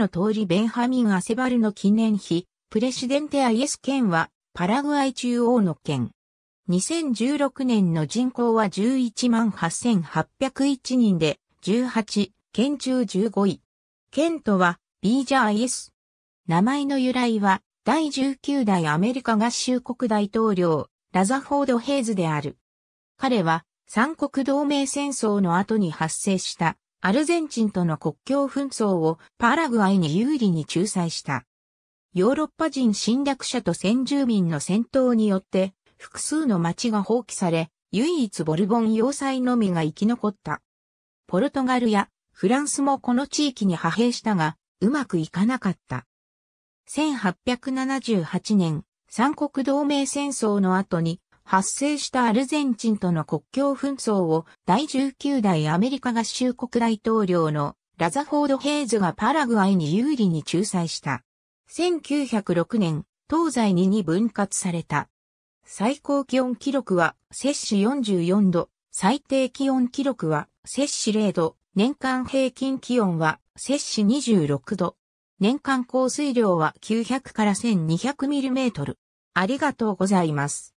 の通りベンハミン・アセバルの記念碑、プレシデンテ・アイエス県は、パラグアイ中央の県。2016年の人口は11万8801人で、18、県中15位。県とは、ビージャ・アイエス。名前の由来は、第19代アメリカ合衆国大統領、ラザフォード・ヘイズである。彼は、三国同盟戦争の後に発生したアルゼンチンとの国境紛争をパラグアイに有利に仲裁した。ヨーロッパ人侵略者と先住民の戦闘によって複数の町が放棄され、唯一ボルボン要塞のみが生き残った。ポルトガルやフランスもこの地域に派兵したが、うまくいかなかった。1878年、三国同盟戦争の後に発生したアルゼンチンとの国境紛争を第19代アメリカ合衆国大統領のラザフォード・ヘイズがパラグアイに有利に仲裁した。1906年、東西に2分割された。最高気温記録は摂氏44度、最低気温記録は摂氏0度、年間平均気温は摂氏26度。年間降水量は900から 1200mm。ありがとうございます。